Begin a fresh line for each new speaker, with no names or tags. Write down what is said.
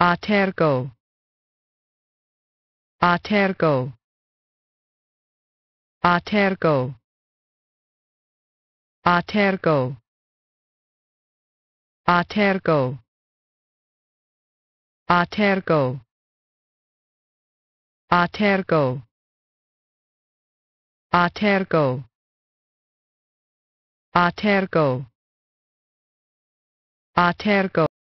Atergo. Atergo. Atergo. Atergo. Atergo. Atergo. Atergo. Atergo. Atergo. Atergo.